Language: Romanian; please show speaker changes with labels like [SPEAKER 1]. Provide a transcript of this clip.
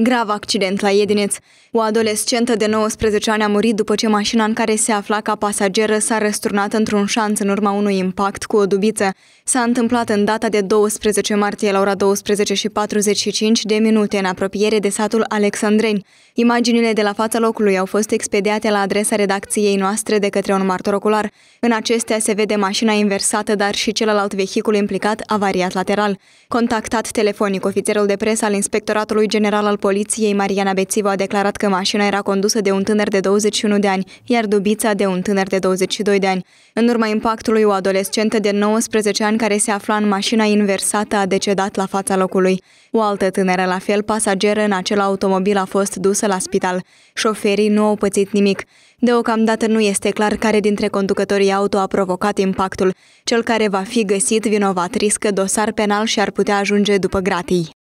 [SPEAKER 1] Grav accident la Iedineț. O adolescentă de 19 ani a murit după ce mașina în care se afla ca pasageră s-a răsturnat într-un șanț în urma unui impact cu o dubiță. S-a întâmplat în data de 12 martie la ora 12:45 de minute în apropiere de satul Alexandreni. Imaginile de la fața locului au fost expediate la adresa redacției noastre de către un martor ocular. În acestea se vede mașina inversată, dar și celălalt vehicul implicat avariat lateral. Contactat telefonic, ofițerul de presă al Inspectoratului General al poliției, Mariana Bețivo a declarat că mașina era condusă de un tânăr de 21 de ani, iar dubița de un tânăr de 22 de ani. În urma impactului, o adolescentă de 19 ani care se afla în mașina inversată a decedat la fața locului. O altă tânără, la fel pasageră în acel automobil, a fost dusă la spital. Șoferii nu au pățit nimic. Deocamdată nu este clar care dintre conducătorii auto a provocat impactul. Cel care va fi găsit vinovat riscă dosar penal și ar putea ajunge după gratii.